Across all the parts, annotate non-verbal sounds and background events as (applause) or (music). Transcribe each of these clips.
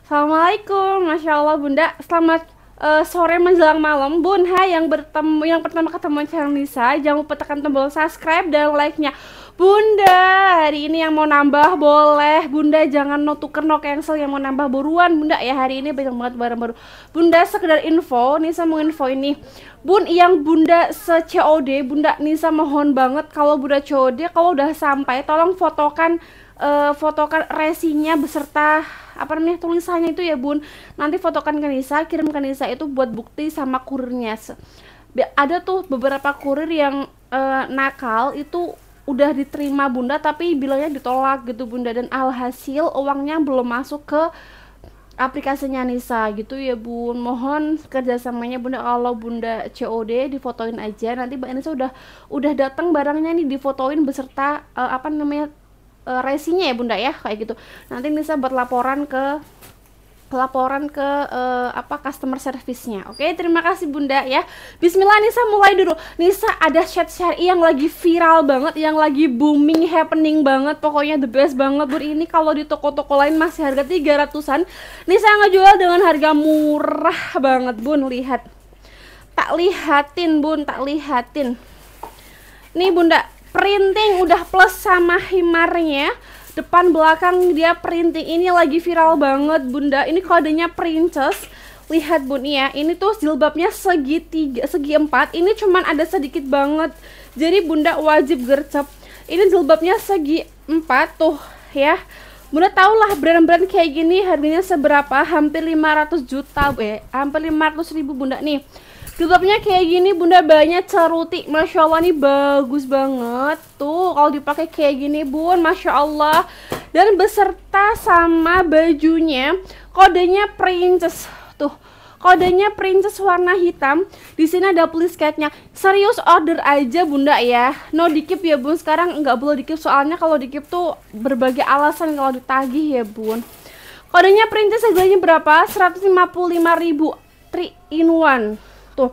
Assalamualaikum, masya Allah bunda. Selamat uh, sore menjelang malam Bun Hai yang bertemu yang pertama ketemu channel Nisa jangan lupa tekan tombol subscribe dan like-nya Bunda hari ini yang mau nambah boleh Bunda jangan no tuker no cancel yang mau nambah buruan Bunda ya hari ini banyak banget barang baru Bunda sekedar info Nisa mau info ini Bun yang Bunda se COD Bunda Nisa mohon banget kalau Bunda COD kalau udah sampai tolong fotokan uh, fotokan resinya beserta apa namanya tulisannya itu ya bun nanti fotokan ke Nisa kirim ke Nisa itu buat bukti sama kurirnya ada tuh beberapa kurir yang uh, nakal itu udah diterima bunda tapi bilangnya ditolak gitu bunda dan alhasil uangnya belum masuk ke aplikasinya Nisa gitu ya bun mohon kerjasamanya bunda kalau bunda COD difotoin aja nanti mbak Nisa udah udah datang barangnya nih difotoin beserta uh, apa namanya uh, resinya ya bunda ya kayak gitu nanti Nisa buat laporan ke laporan ke uh, apa customer service-nya. Oke, okay, terima kasih Bunda ya. Bismillah Nisa mulai dulu. Nisa ada chat syari yang lagi viral banget, yang lagi booming, happening banget, pokoknya the best banget. bu ini kalau di toko-toko lain masih harga 300-an, Nisa nggak jual dengan harga murah banget, Bun. Lihat. Tak lihatin, Bun, tak lihatin. Nih Bunda, printing udah plus sama himarnya depan belakang dia printing ini lagi viral banget bunda ini kodenya princess lihat bun ya ini tuh jilbabnya tiga segi empat ini cuman ada sedikit banget jadi bunda wajib gercep ini jilbabnya segi empat tuh ya Bunda tau lah brand-brand kayak gini harganya seberapa hampir 500 juta weh hampir 500 ribu bunda nih tutupnya kayak gini bunda banyak ceruti masya allah nih bagus banget tuh kalau dipakai kayak gini bun masya allah dan beserta sama bajunya kodenya princess tuh kodenya princess warna hitam di sini ada please catnya serius order aja bunda ya no dikip ya bun sekarang nggak boleh dikip soalnya kalau dikip tuh berbagai alasan kalau ditagih ya bun kodenya princess harganya berapa ribu 3 in 1 tuh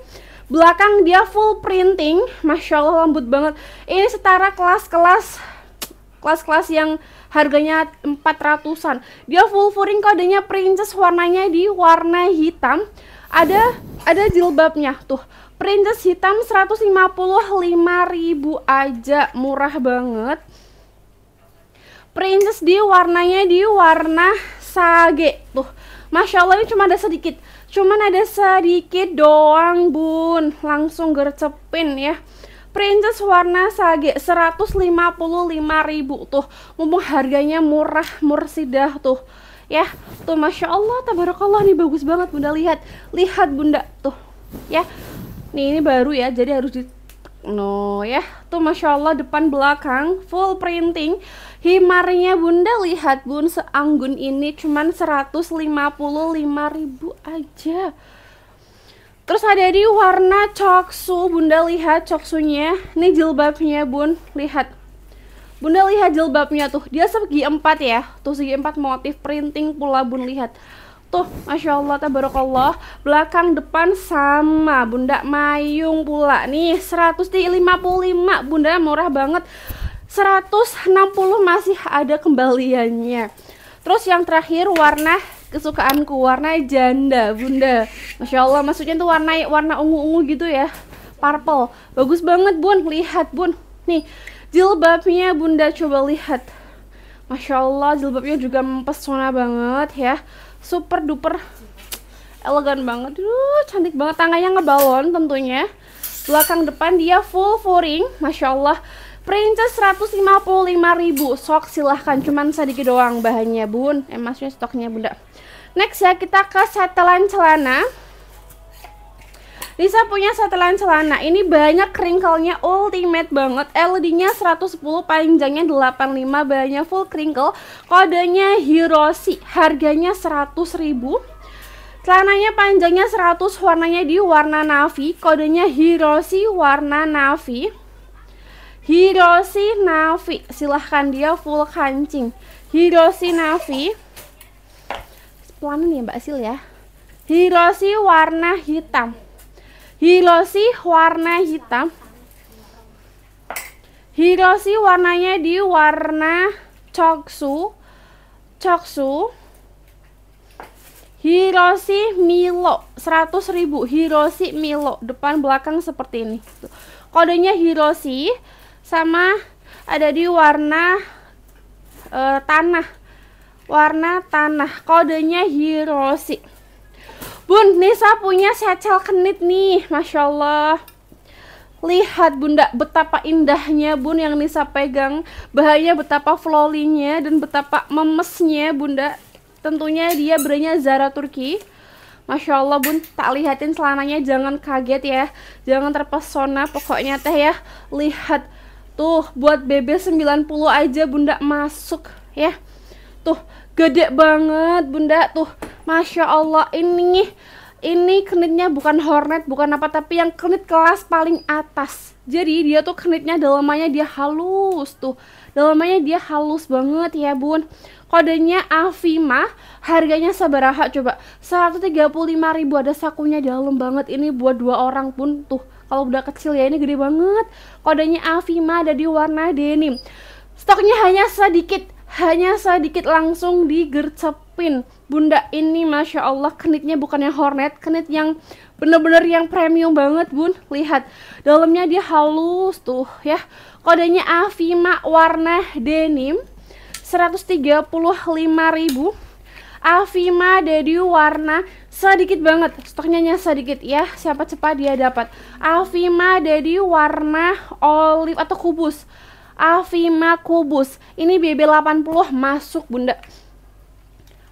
belakang dia full printing masya allah lembut banget ini setara kelas-kelas kelas-kelas yang harganya 400-an dia full furing kodenya princess warnanya di warna hitam ada ada jilbabnya tuh princess hitam 155 ribu aja murah banget princess di warnanya di warna sage tuh masya allah ini cuma ada sedikit Cuman ada sedikit doang bun, langsung gercepin ya. Princess warna sage ribu tuh. Mumpung harganya murah mursidah tuh. Ya, tuh Masya Allah, tabarakallah nih bagus banget Bunda lihat. Lihat Bunda tuh. Ya. Nih ini baru ya, jadi harus di no ya. Tuh Masya Allah depan belakang full printing Himarnya bunda lihat bun seanggun ini cuman 155 ribu aja Terus ada di warna coksu bunda lihat coksunya Ini jilbabnya bun lihat Bunda lihat jilbabnya tuh Dia segi empat ya Tuh segi empat motif printing pula bun lihat Tuh, Masya Allah, Tabarakallah Belakang depan sama Bunda Mayung pula Nih, 155 Bunda murah banget 160 masih ada kembaliannya. Terus yang terakhir warna kesukaanku warna janda bunda Masya Allah maksudnya tuh warna warna ungu-ungu gitu ya purple bagus banget bun lihat bun nih jilbabnya bunda coba lihat Masya Allah jilbabnya juga mempesona banget ya super duper elegan banget Duh, cantik banget tangannya ngebalon tentunya belakang depan dia full furing Masya Allah Princess ribu, sok silahkan cuman sedikit doang bahannya bun eh maksudnya stoknya bunda next ya kita ke setelan celana Lisa punya setelan celana ini banyak kringkelnya ultimate banget LD-nya 110 panjangnya 85 banyak full kringkel kodenya Hiroshi harganya 100 ribu Celananya panjangnya 100 warnanya di warna navy kodenya Hiroshi warna navy Hiroshi Navi. Silahkan dia full kancing. Hiroshi Navi. Pelanin ya Mbak Sil ya. Hiroshi warna hitam. Hiroshi warna hitam. Hiroshi warnanya di warna coksu Choksu. Hiroshi Milo 100.000 Hiroshi Milo depan belakang seperti ini. Kodenya Hiroshi sama ada di warna e, tanah warna tanah kodenya Hiroshi Bun, Nisa punya secel kenit nih, Masya Allah. Lihat bunda betapa indahnya bun yang Nisa pegang bahannya betapa flowlinya dan betapa memesnya bunda Tentunya dia brandnya Zara Turki Masya Allah bun tak lihatin celananya jangan kaget ya Jangan terpesona pokoknya teh ya Lihat Tuh, buat BB 90 aja Bunda masuk ya. Tuh, gede banget Bunda tuh. Masya Allah ini ini kenitnya bukan hornet, bukan apa tapi yang kenit kelas paling atas. Jadi dia tuh kenitnya dalamannya dia halus tuh. Dalamannya dia halus banget ya, Bun. Kodenya Avima, harganya sabaraha coba. ribu ada sakunya dalam banget ini buat dua orang pun tuh kalau udah kecil ya ini gede banget kodenya Avima ada di warna denim stoknya hanya sedikit hanya sedikit langsung digercepin bunda ini masya Allah kenitnya bukannya hornet kenit yang bener-bener yang premium banget bun lihat dalamnya dia halus tuh ya kodenya Avima warna denim 135.000 Avima Dedi warna sedikit banget stoknya nya sedikit ya siapa cepat dia dapat Alfima Dedi warna olive atau kubus Alfima kubus ini BB80 masuk bunda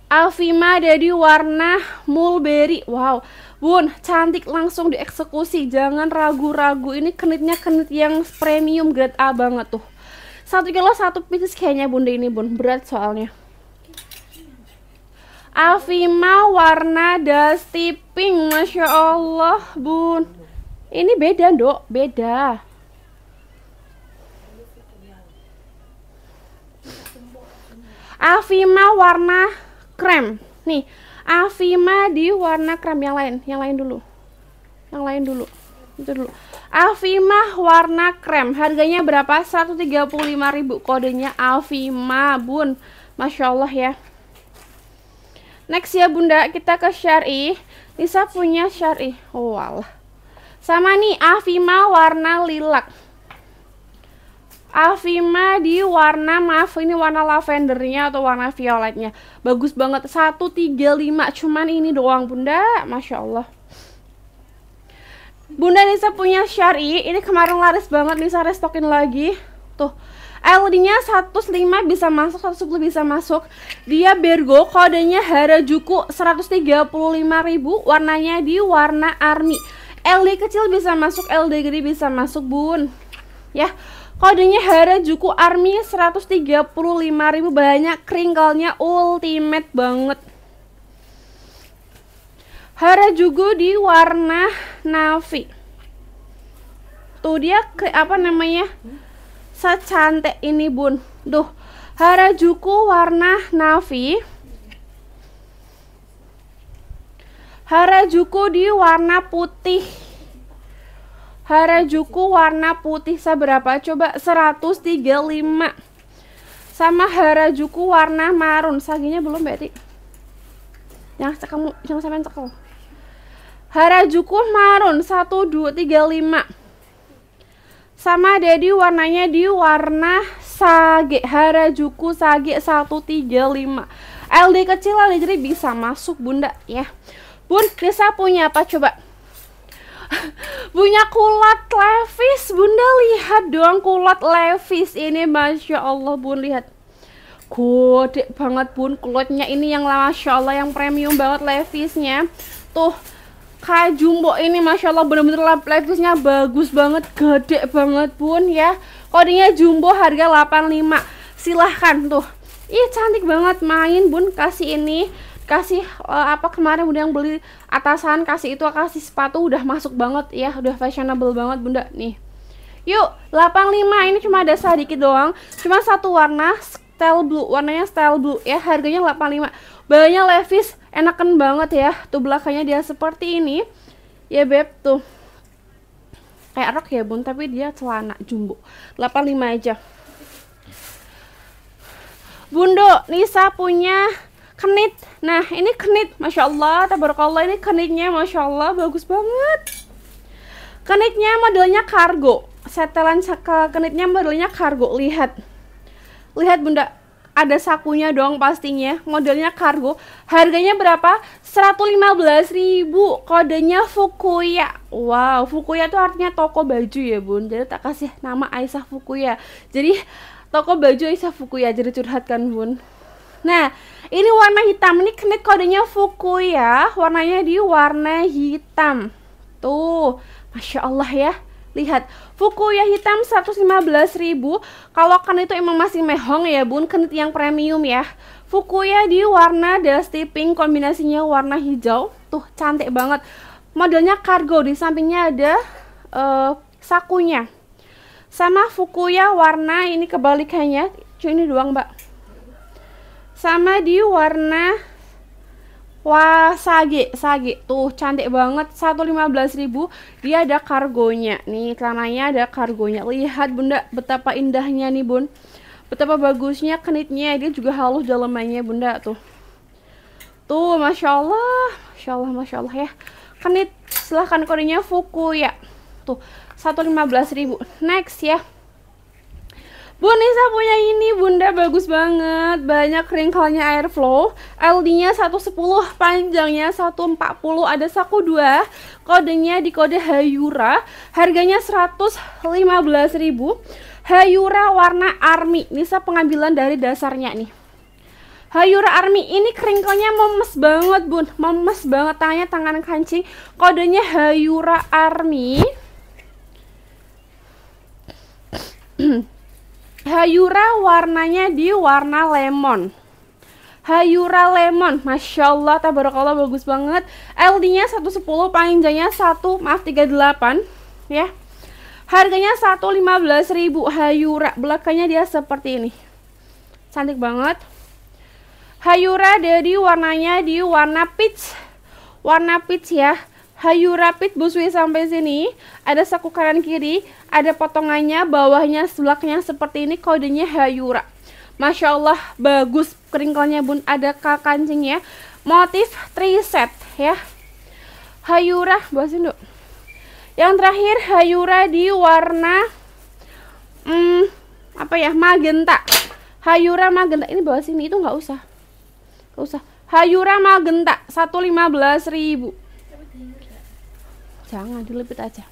Alfima Dedi warna mulberry Wow Bun cantik langsung dieksekusi Jangan ragu-ragu ini kenitnya kenit yang premium grade A banget tuh Satu kilo satu pieces kayaknya bunda ini bun Berat soalnya Avima warna dusty pink Masya Allah bun Ini beda dok Beda Avima warna krem Nih Avima di warna krem Yang lain Yang lain dulu Yang lain dulu itu dulu Avima warna krem harganya berapa 135.000 kodenya Avima bun Masya Allah ya Next ya bunda, kita ke syari. Nisa punya syari. Oh walah, Sama nih Afima warna lilak. Afima di warna maaf ini warna lavendernya atau warna violetnya bagus banget 135 cuman ini doang bunda Masya Allah Bunda Nisa punya syari ini kemarin laris banget Nisa restokin lagi tuh LD-nya 105 bisa masuk, 110 bisa masuk. Dia Bergo, kodenya Harajuku 135.000, warnanya di warna army. LD kecil bisa masuk, LD gede bisa masuk, Bun. Ya. Kodenya Harajuku Army 135.000 banyak kringlenya ultimate banget. Harajuku di warna navy. Tuh dia apa namanya? secantik ini bun duh Harajuku warna navy Harajuku di warna putih Harajuku warna putih seberapa coba 135 sama Harajuku warna marun saginya belum berarti yang kamu yang sampai cekel Harajuku marun 1235 sama Dedi warnanya di warna Sage Harajuku Sage 135 LD kecil lah jadi bisa masuk bunda ya Bun Krisa punya apa coba (laughs) punya kulat levis bunda lihat doang kulat levis ini masya Allah bun lihat gede banget bun kulotnya ini yang masya Allah yang premium banget levisnya tuh jumbo ini masya Allah bener-bener lapletusnya bagus banget gede banget pun ya kodenya Jumbo harga 85 silahkan tuh ih cantik banget main bun kasih ini kasih uh, apa kemarin udah yang beli atasan kasih itu kasih sepatu udah masuk banget ya udah fashionable banget bunda nih yuk 85 ini cuma ada sedikit doang cuma satu warna style blue warnanya style blue ya harganya 85 banyak levis enakan banget ya tuh belakangnya dia seperti ini ya beb tuh kayak rok ya bun tapi dia celana jumbo 85 aja Bundo Nisa punya kenit nah ini kenit Masya Allah tabarakallah ini kenitnya Masya Allah bagus banget kenitnya modelnya kargo setelan kenitnya modelnya kargo lihat lihat bunda ada sakunya dong pastinya modelnya kargo harganya berapa ribu kodenya Fukuya wow Fukuya itu artinya toko baju ya bun jadi tak kasih nama Aisyah Fukuya jadi toko baju Aisyah Fukuya jadi curhatkan bun Nah, ini warna hitam. Ini knit kodenya Fukuya Warnanya di warna hitam. Tuh, Masya Allah ya. Lihat, Fukuya hitam 115.000. Kalau kan itu emang masih mehong ya, Bun, kenit yang premium ya. Fukuya di warna dusty pink kombinasinya warna hijau. Tuh, cantik banget. Modelnya kargo di sampingnya ada uh, sakunya. Sama Fukuya warna ini kebalikannya. Cuy, ini doang, Mbak. Sama di warna Wah, sage, sage tuh cantik banget. 115.000. Dia ada kargonya. Nih, celananya ada kargonya. Lihat Bunda betapa indahnya nih, Bun. Betapa bagusnya kenitnya. Dia juga halus dalamannya, Bunda tuh. Tuh, Masya Allah. Masya Allah, Masya Allah ya. Kenit, silahkan kodenya Fuku ya. Tuh, 115.000. Next ya. Bu Nisa punya ini bunda bagus banget Banyak wrinkle-nya airflow LD-nya 110 Panjangnya 140 Ada saku 2 Kodenya di kode Hayura Harganya 115 ribu Hayura warna army Nisa pengambilan dari dasarnya nih Hayura Army ini kringkelnya memes banget bun Memes banget tangannya tangan kancing Kodenya Hayura Army (clears throat) (clears throat) Hayura warnanya di warna lemon. Hayura Lemon, Masya Allah, tabarakallah, bagus banget LD-nya 110, panjangnya 1, maaf 38 ya Harganya 115 Hayura, belakangnya dia seperti ini Cantik banget Hayura dari warnanya di warna peach Warna peach ya Hayu rapid busui sampai sini. Ada saku kanan kiri, ada potongannya, bawahnya, sebelahnya seperti ini kodenya Hayura. Masya Allah bagus keringkelnya bun ada kancingnya. Motif triset ya. Hayura bosin dok. Yang terakhir Hayura di warna hmm, apa ya magenta. Hayura magenta ini bawah sini itu nggak usah, nggak usah. Hayura magenta 115 ribu jangan dilipit aja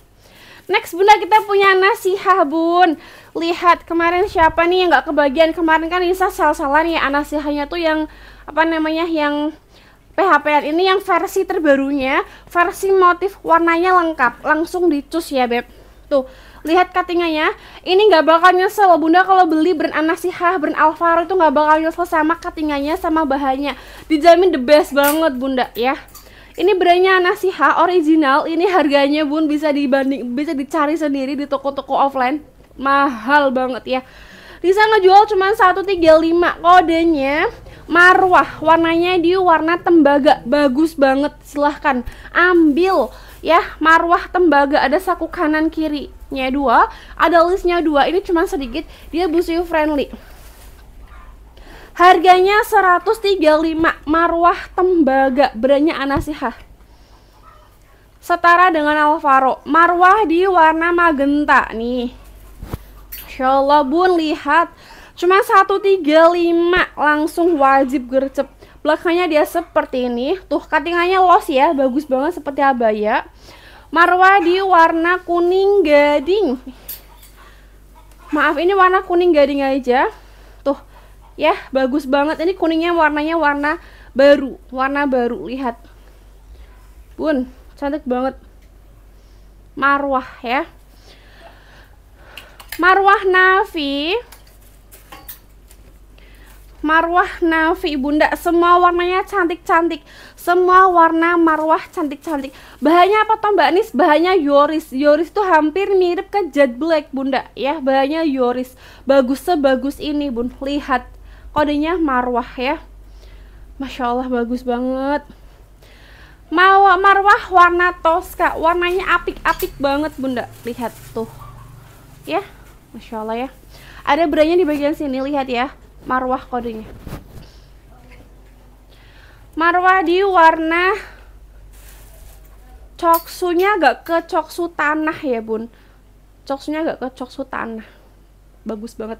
Next bunda kita punya nasihah bun Lihat kemarin siapa nih yang gak kebagian Kemarin kan Lisa salah nih ya Nasihahnya tuh yang apa namanya yang PHP ini yang versi terbarunya Versi motif warnanya lengkap Langsung dicus ya beb Tuh lihat cuttingannya Ini gak bakal nyesel bunda kalau beli brand Anasihah Brand Alvaro itu gak bakal nyesel sama cuttingannya sama bahannya Dijamin the best banget bunda ya ini brandnya Nasiha original. Ini harganya pun bisa dibanding bisa dicari sendiri di toko-toko offline. Mahal banget ya. Risa ngejual cuma 135 kodenya marwah warnanya di warna tembaga bagus banget silahkan ambil ya marwah tembaga ada saku kanan kirinya dua ada listnya dua ini cuma sedikit dia busu friendly Harganya 135 marwah tembaga brandnya Anasihah. Setara dengan Alvaro. Marwah di warna magenta nih. Masya Allah bun lihat Cuma 135 langsung wajib gercep Belakangnya dia seperti ini Tuh katingannya los ya Bagus banget seperti abaya Marwah di warna kuning gading Maaf ini warna kuning gading aja ya bagus banget ini kuningnya warnanya warna baru warna baru lihat bun cantik banget marwah ya marwah navi marwah navi bunda semua warnanya cantik-cantik semua warna marwah cantik-cantik bahannya apa toh mbak Anis bahannya Yoris Yoris tuh hampir mirip ke jet black bunda ya bahannya Yoris bagus sebagus ini bun lihat kodenya marwah ya Masya Allah bagus banget Mau marwah warna toska warnanya apik-apik banget bunda lihat tuh ya Masya Allah ya ada beranya di bagian sini lihat ya marwah kodenya marwah di warna coksunya agak ke coksu tanah ya bun coksunya agak ke coksu tanah bagus banget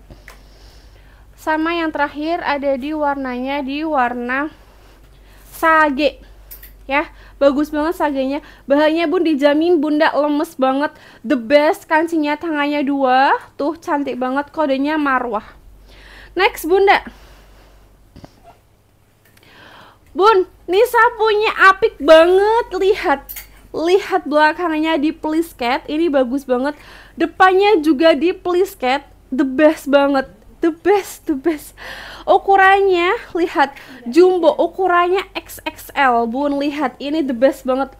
sama yang terakhir ada di warnanya di warna sage ya bagus banget sagenya bahannya bun dijamin bunda lemes banget the best kancingnya tangannya dua tuh cantik banget kodenya marwah next bunda bun Nisa punya apik banget lihat lihat belakangnya di plisket ini bagus banget depannya juga di plisket the best banget the best, the best. Ukurannya, lihat jumbo, ukurannya XXL. Bun, lihat ini the best banget.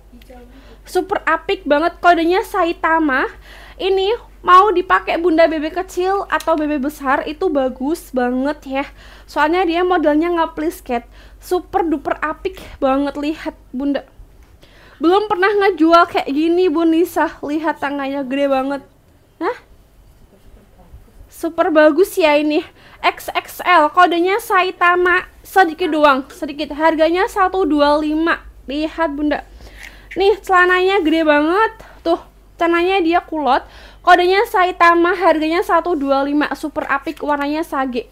Super apik banget kodenya Saitama. Ini mau dipakai bunda bebek kecil atau bebek besar itu bagus banget ya. Soalnya dia modelnya nggak plisket. Super duper apik banget lihat bunda. Belum pernah ngejual kayak gini bun Nisa. Lihat tangannya gede banget. nah super bagus ya ini XXL kodenya Saitama sedikit doang sedikit harganya 125 lihat bunda nih celananya gede banget tuh celananya dia kulot kodenya Saitama harganya 125 super apik warnanya sage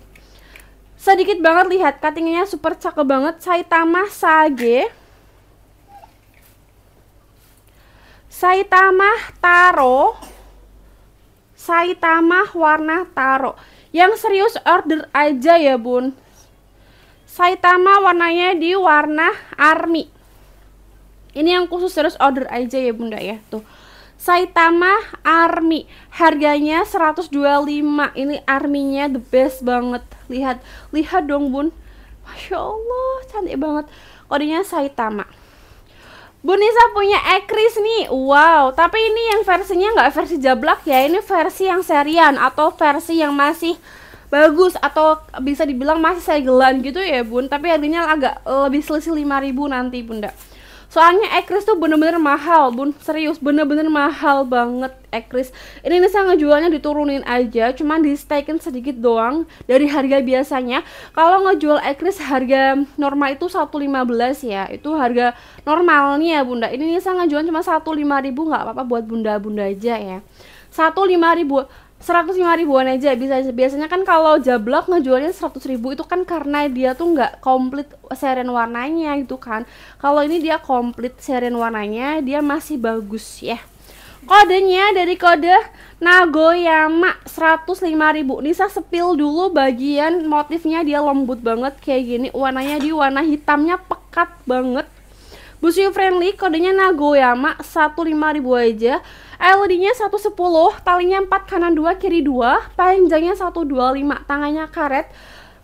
sedikit banget lihat cuttingnya super cakep banget Saitama sage Saitama Taro Saitama warna taro. Yang serius order aja ya, Bun. Saitama warnanya di warna army. Ini yang khusus serius order aja ya, Bunda ya. Tuh. Saitama Army. Harganya 125. Ini arminya the best banget. Lihat, lihat dong, Bun. Masya Allah, cantik banget. Kodenya Saitama. Bunisa punya Ekris nih, wow. Tapi ini yang versinya nggak versi jablak ya, ini versi yang serian atau versi yang masih bagus atau bisa dibilang masih segelan gitu ya bun. Tapi harganya agak lebih selisih 5000 nanti bunda soalnya ekris tuh bener-bener mahal bun serius bener-bener mahal banget ekris ini nih saya ngejualnya diturunin aja cuman di stakein sedikit doang dari harga biasanya kalau ngejual ekris harga normal itu 115 ya itu harga normalnya ya, bunda ini nih saya ngejual cuma ribu nggak apa-apa buat bunda-bunda aja ya ribu seratus lima ribuan aja bisa biasanya kan kalau jablok ngejualnya seratus ribu itu kan karena dia tuh nggak komplit seren warnanya gitu kan kalau ini dia komplit seren warnanya dia masih bagus ya kodenya dari kode Nagoyama ribu Nisa sepil dulu bagian motifnya dia lembut banget kayak gini warnanya di warna hitamnya pekat banget Bushiu friendly, kodenya Nagoyama 15000 aja. LED-nya 110, talinya 4 kanan 2 kiri 2, panjangnya 125, tangannya karet.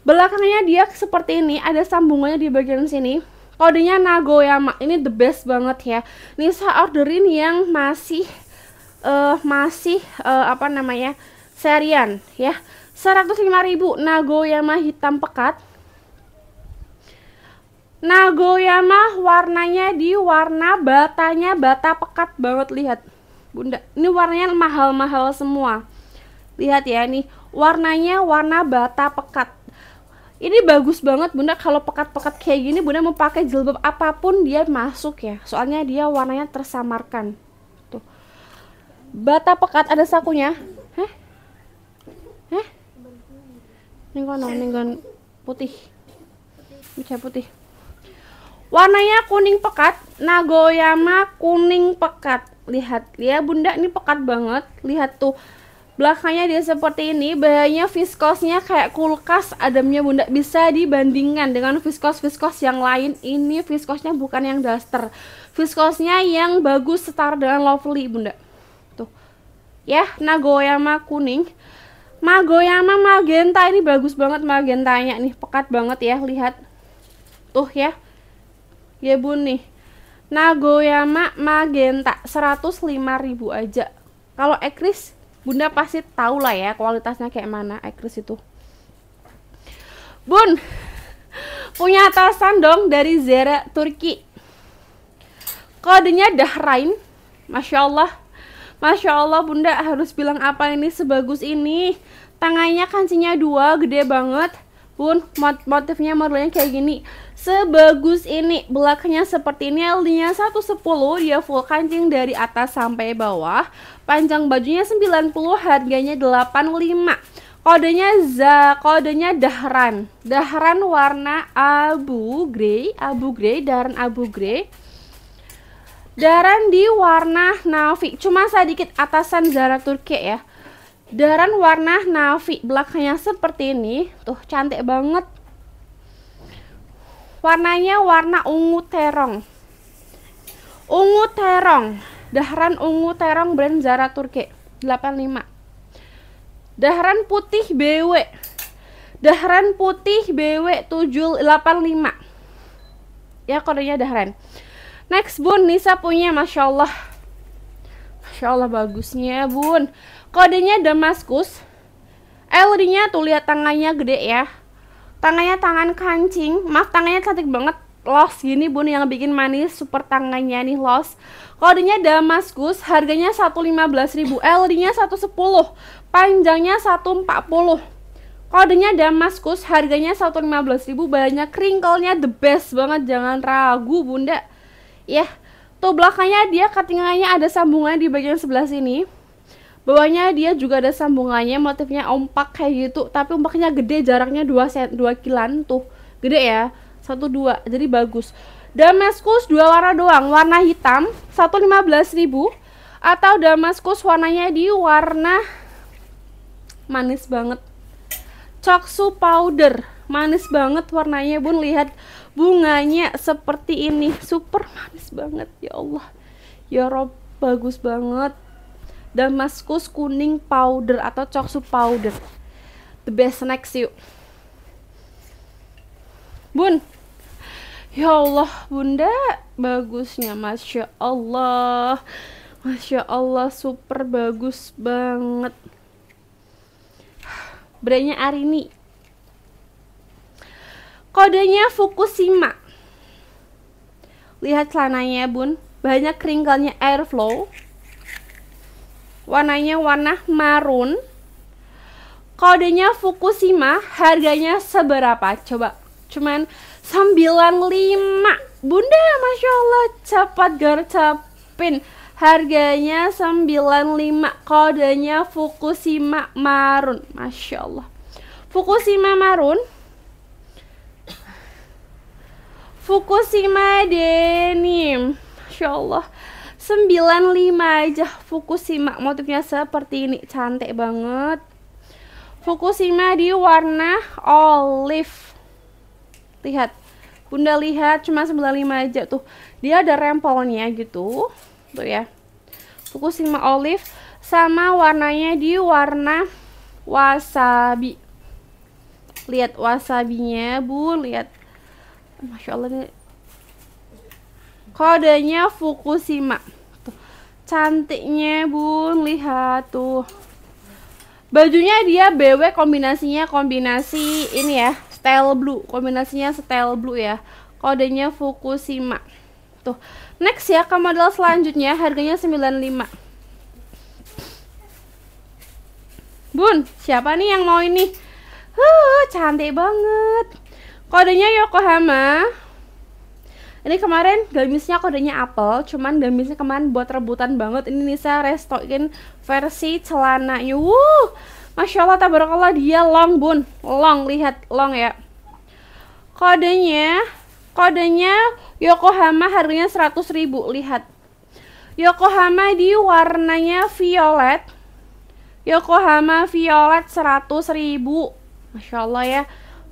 Belakangnya dia seperti ini, ada sambungannya di bagian sini. Kodenya Nagoyama, ini the best banget ya. Ini saya orderin yang masih uh, masih uh, apa namanya? serian ya. 105.000 Nagoyama hitam pekat Nagoya mah warnanya di warna batanya bata pekat banget lihat bunda ini warnanya mahal-mahal semua lihat ya nih warnanya warna bata pekat ini bagus banget bunda kalau pekat-pekat kayak gini bunda mau pakai jilbab apapun dia masuk ya soalnya dia warnanya tersamarkan tuh bata pekat ada sakunya heh heh nenggon nenggon putih bisa putih Warnanya kuning pekat, Nagoyama kuning pekat. Lihat, ya bunda ini pekat banget. Lihat tuh, belakangnya dia seperti ini. Bahannya viskosnya kayak kulkas, ademnya, bunda bisa dibandingkan dengan viskos-viskos yang lain. Ini viskosnya bukan yang daster, viskosnya yang bagus setara dengan lovely bunda. Tuh, ya Nagoyama kuning. Magoyama magenta ini bagus banget magentanya nih, pekat banget ya, lihat. Tuh ya Gebun ya, nih. Nagoyama Magenta 105.000 aja. Kalau Ekris Bunda pasti tahu lah ya kualitasnya kayak mana Ekris itu. Bun, punya atasan dong dari Zera Turki. Kodenya Dahrain. Masya Allah. Masya Allah bunda harus bilang apa ini sebagus ini. Tangannya kancingnya dua, gede banget. Bun, mot motifnya modelnya kayak gini sebagus ini belaknya seperti ini L-nya 110 dia full kancing dari atas sampai bawah panjang bajunya 90 harganya 85 kodenya za kodenya dahran dahran warna abu grey abu grey dahran abu grey dahran di warna navy cuma sedikit atasan zara turki ya dahran warna navy belakangnya seperti ini tuh cantik banget warnanya warna ungu terong ungu terong dahran ungu terong brand Zara Turki 85 dahran putih BW dahran putih BW 785 ya kodenya dahran next bun Nisa punya Masya Allah Masya Allah bagusnya bun kodenya Damaskus LD nya tuh lihat tangannya gede ya tangannya tangan kancing maaf tangannya cantik banget los gini bun yang bikin manis super tangannya nih los kodenya Damaskus harganya 115.000 LD-nya 110 panjangnya 140 kodenya Damaskus harganya 115.000 banyak wrinkle-nya the best banget jangan ragu bunda ya tuh belakangnya dia ketinggalannya ada sambungan di bagian sebelah sini bawahnya dia juga ada sambungannya motifnya ompak kayak gitu tapi ompaknya gede jaraknya 2 set 2 kilan tuh gede ya satu dua jadi bagus Damaskus dua warna doang warna hitam belas ribu atau Damaskus warnanya di warna manis banget Coksu powder manis banget warnanya bun lihat bunganya seperti ini super manis banget ya Allah ya Rob bagus banget Damaskus kuning powder atau coksu powder. The best next yuk. Bun. Ya Allah, Bunda, bagusnya Masya Allah. Masya Allah, super bagus banget. Brandnya Arini. Kodenya Fukushima. Lihat celananya, Bun. Banyak keringkalnya airflow warnanya warna marun kodenya Fukushima harganya seberapa coba cuman 95 bunda masya Allah cepat gercepin harganya 95 kodenya Fukushima marun masya Allah Fukushima marun Fukushima denim Masya Allah 95 aja Fukushima motifnya seperti ini cantik banget Fukushima di warna olive lihat bunda lihat cuma 95 aja tuh dia ada rempelnya gitu tuh ya Fukushima olive sama warnanya di warna wasabi lihat wasabinya bu lihat Masya Allah nih kodenya Fukushima cantiknya bun lihat tuh bajunya dia BW kombinasinya kombinasi ini ya style blue kombinasinya style blue ya kodenya Fukushima tuh next ya ke model selanjutnya harganya 95 bun siapa nih yang mau ini huh, cantik banget kodenya Yokohama ini kemarin gamisnya kodenya Apple, cuman gamisnya kemarin buat rebutan banget. Ini Nisa restokin versi celana Yuh, Masya Allah, tabarakallah dia long bun. Long, lihat long ya. Kodenya, kodenya Yokohama harganya 100 ribu, lihat. Yokohama di warnanya violet. Yokohama violet 100 ribu. Masya Allah ya.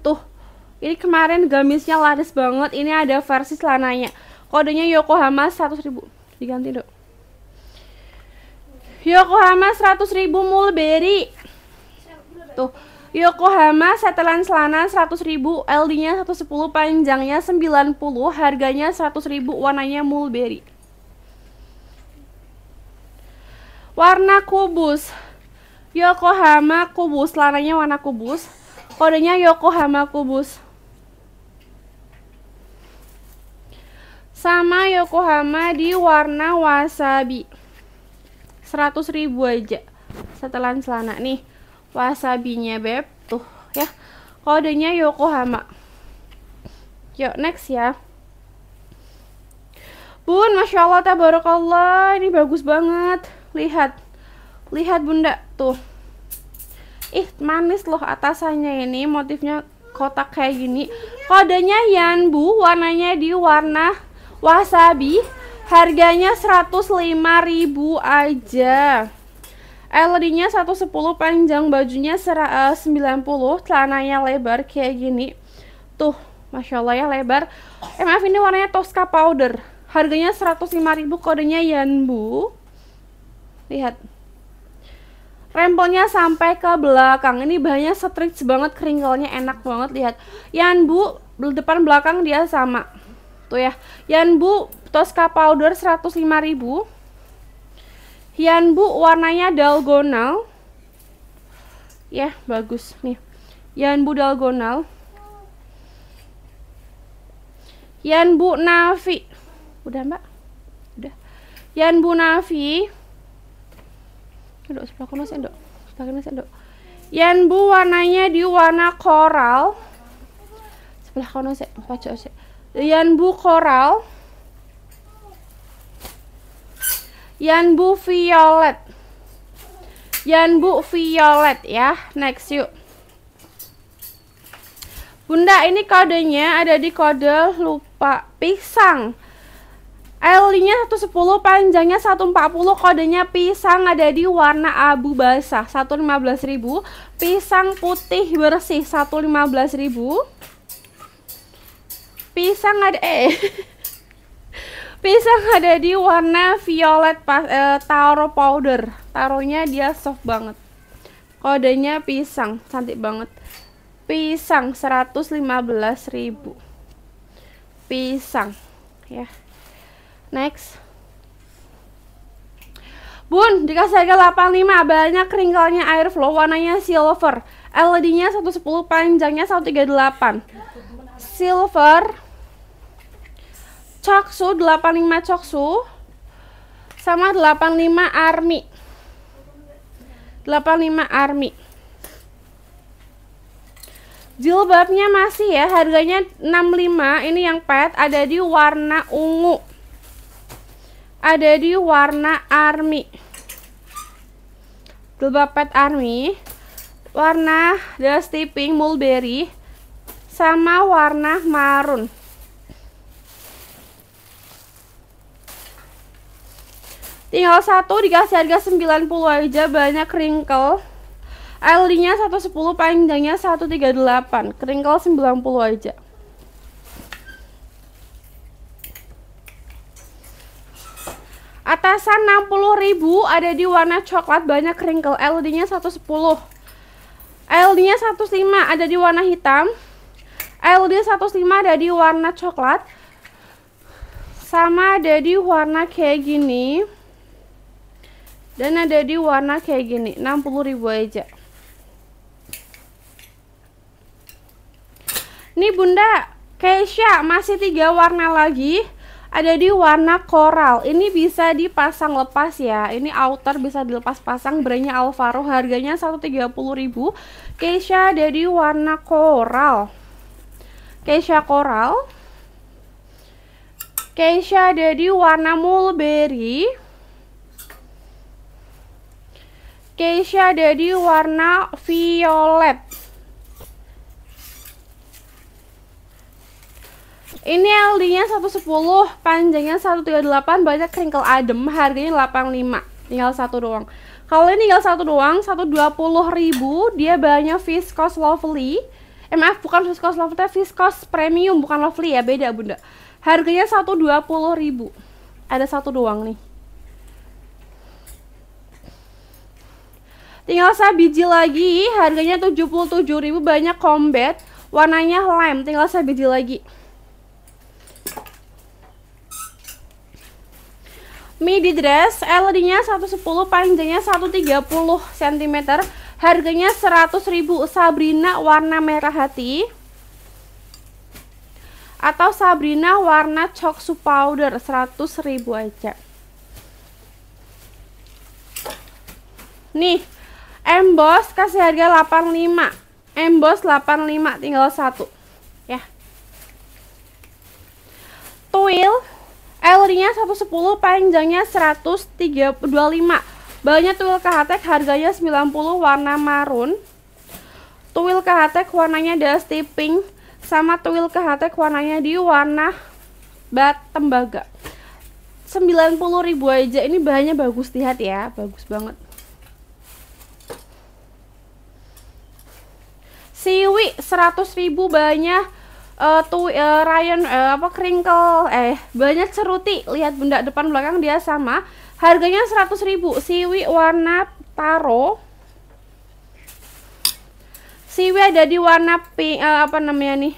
Tuh, ini kemarin gamisnya laris banget. Ini ada versi selananya. Kodenya Yokohama 100.000. Diganti, Dok. Yokohama 100.000 mulberry. Tuh. Yokohama setelan selana 100.000, LD-nya 110, panjangnya 90, harganya 100.000, warnanya mulberry. Warna kubus. Yokohama kubus, selananya warna kubus. Kodenya Yokohama kubus. sama Yokohama di warna wasabi 100 ribu aja setelan celana nih wasabinya beb tuh ya kodenya Yokohama yuk next ya bun Masya Allah tabarakallah ini bagus banget lihat lihat bunda tuh ih manis loh atasannya ini motifnya kotak kayak gini kodenya Yanbu warnanya di warna wasabi harganya 105.000 aja LED-nya 110 panjang bajunya 90 eh, celananya lebar kayak gini tuh Masya Allah ya lebar eh, MF ini warnanya Tosca Powder harganya 105.000 kodenya Yanbu lihat rempelnya sampai ke belakang ini bahannya stretch banget keringkelnya enak banget lihat Yanbu depan belakang dia sama Tuh ya. Yanbu Tosca powder 105.000. bu warnanya dalgonal. Ya, bagus nih. Yanbu dalgonal. bu Navi. Udah, Mbak? Udah. bu Navi. Aduh, sebelah kono sendok. Sebelah kono sendok. bu warnanya di warna koral Sebelah kono sih, pojok sih. Yanbu Coral Yanbu Violet Yanbu Violet ya next yuk Bunda ini kodenya ada di kode lupa pisang L-nya 110, panjangnya 140, kodenya pisang ada di warna abu basah 115.000, pisang putih bersih 115.000 Pisang ada eh (laughs) pisang ada di warna violet pas, eh, taro powder. taronya dia soft banget. Kodenya pisang, cantik banget. Pisang 115.000. Pisang ya. Next. Bun, dikasih harga 85, banyak ringkalnya air flow, warnanya silver. LED-nya 110, panjangnya 138. Silver Coksu 85 Coksu sama 85 Army 85 Army jilbabnya masih ya harganya 65 ini yang pet ada di warna ungu ada di warna army jilbab pet army warna dusty pink mulberry sama warna marun tinggal satu dikasih harga 90 aja banyak kringkel LD nya 110 panjangnya 138 kringkel 90 aja atasan 60.000 ada di warna coklat banyak kringkel LD nya 110 LD nya 105 ada di warna hitam LD 105 ada di warna coklat sama ada di warna kayak gini dan ada di warna kayak gini 60.000 aja Ini bunda Keisha masih tiga warna lagi ada di warna koral ini bisa dipasang lepas ya ini outer bisa dilepas pasang brandnya Alvaro harganya 130.000 Keisha ada di warna koral Keisha koral Keisha ada di warna mulberry Keisha jadi warna violet ini LD nya 110 panjangnya 138 banyak crinkle adem harganya 85 tinggal satu doang kalau ini tinggal satu doang 120 ribu dia bahannya viscose lovely eh maaf bukan viscose lovely tapi viscose premium bukan lovely ya beda bunda harganya 120 ribu ada satu doang nih Tinggal saya biji lagi, harganya 77.000 banyak combat, warnanya lime Tinggal saya biji lagi. midi dress LED-nya 110 panjangnya 130 cm harganya 100.000 Sabrina warna merah hati atau Sabrina warna coksu powder 100.000 aja nih Emboss kasih harga 85. Emboss 85 tinggal satu. Ya. Tuil l 110, panjangnya 125. banyak tuil kahatek harganya 90 warna marun. Tuil kahatek warnanya dusty pink sama tuil kahatek warnanya di warna bat tembaga. 90 ribu aja. Ini bahannya bagus lihat ya, bagus banget. siwi 100 ribu banyak uh, tu uh, Ryan uh, apa kringkel eh banyak ceruti lihat benda depan belakang dia sama harganya 100 ribu siwi warna taro siwi ada di warna pink uh, apa namanya nih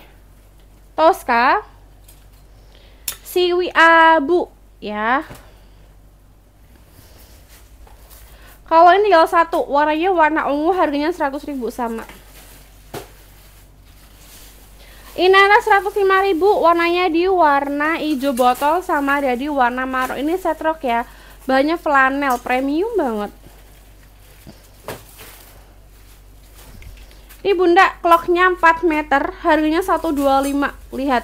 Tosca siwi abu ya kalau ini tinggal satu warnanya warna ungu harganya 100 ribu sama ada 105.000 warnanya di warna hijau botol sama ada di warna maru Ini set rok ya. Banyak flanel premium banget. Ini bunda clocknya 4 meter Harganya 125 Lihat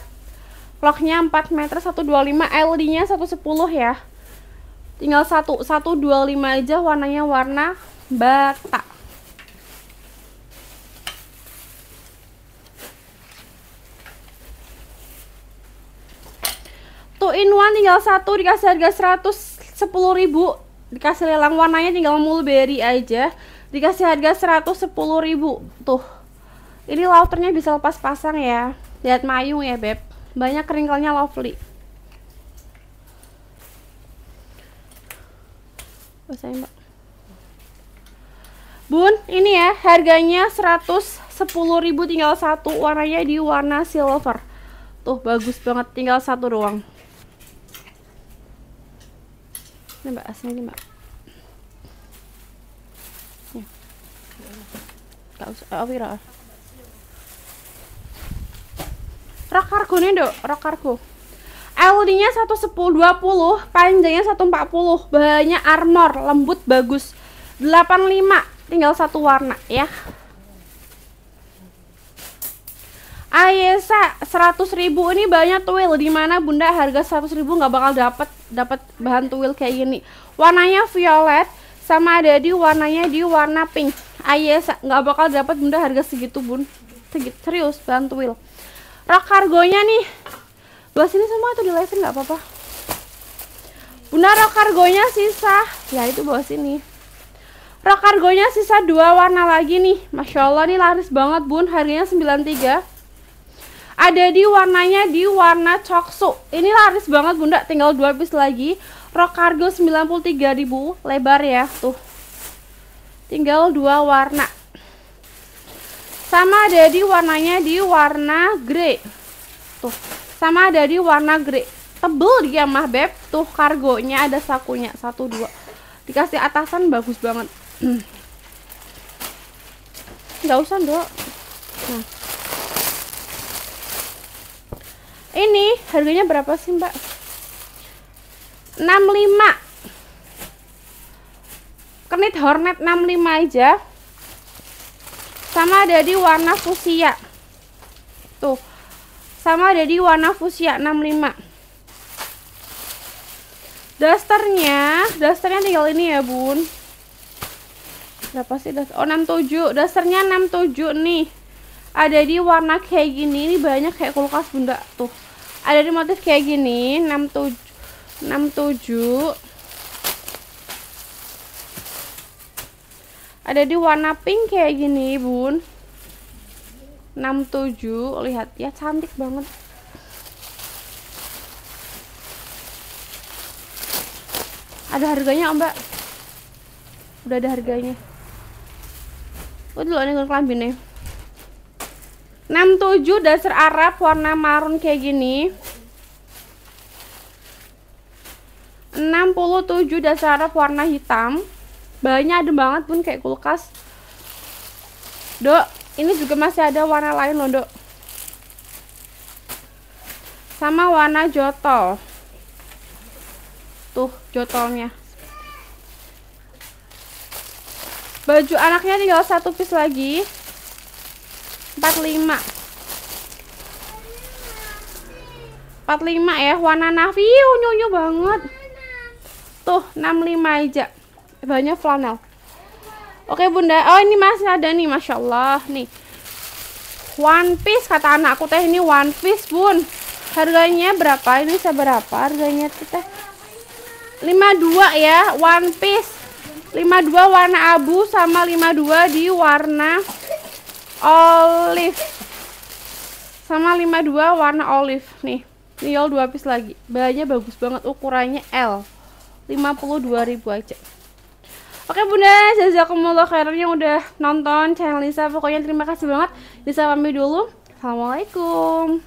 Clocknya 4 meter 125 LD nya 110 ya Tinggal 1 125 aja Warnanya warna bata in one tinggal satu dikasih harga seratus sepuluh ribu dikasih lelang warnanya tinggal mulberry aja dikasih harga seratus sepuluh ribu tuh ini louternya bisa lepas pasang ya lihat mayu ya beb banyak keringkelnya lovely saya mbak bun ini ya harganya sepuluh ribu tinggal satu warnanya di warna silver tuh bagus banget tinggal satu doang ini mbak asli ini mbak Tak ya. usah awi wira Rak kargo nih dok rak kargo LD nya 110 20 panjangnya 140 banyak armor lembut bagus 85 tinggal satu warna ya Ayesa seratus ribu ini banyak tuil mana bunda harga seratus ribu nggak bakal dapet dapat bahan tuil kayak gini warnanya violet sama ada di warnanya di warna pink ayes ah, iya, nggak bakal dapat bunda harga segitu bun segitu serius bahan tuil rak kargonya nih belah sini semua tuh di lesin nggak apa-apa bunda rak kargonya sisa ya itu bawah sini rak kargonya sisa dua warna lagi nih masya allah nih laris banget bun harganya sembilan tiga ada di warnanya di warna coksu ini laris banget bunda tinggal dua bis lagi rok kargo 93.000 lebar ya tuh tinggal dua warna sama ada di warnanya di warna grey tuh sama ada di warna grey tebel dia mah beb tuh kargonya ada sakunya satu dua dikasih atasan bagus banget (clears throat) nggak usah dong nah ini harganya berapa sih mbak 65 kenit hornet 65 aja sama ada di warna fusia tuh sama ada di warna fusia 65 dasternya dasternya tinggal ini ya bun berapa sih daster oh 67 dasternya 67 nih ada di warna kayak gini ini banyak kayak kulkas bunda tuh ada di motif kayak gini 67 67 ada di warna pink kayak gini bun 67 lihat ya cantik banget ada harganya mbak udah ada harganya udah dulu nih kelambinnya 67 dasar Arab warna marun kayak gini 67 dasar Arab warna hitam banyak adem banget pun kayak kulkas dok ini juga masih ada warna lain loh dok sama warna jotol tuh jotolnya baju anaknya tinggal satu piece lagi 45 45 ya warna navy oh, unyu unyu banget tuh 65 aja banyak flanel oke bunda oh ini masih ada nih masya Allah nih one piece kata anakku teh ini one piece bun harganya berapa ini seberapa harganya teh 52 ya one piece 52 warna abu sama 52 di warna olive sama 52 warna olive nih Niol 2 piece lagi bahannya bagus banget ukurannya L ribu aja Oke bunda, jazakumullah khairan yang udah nonton channel Lisa Pokoknya terima kasih banget Lisa pamit dulu Assalamualaikum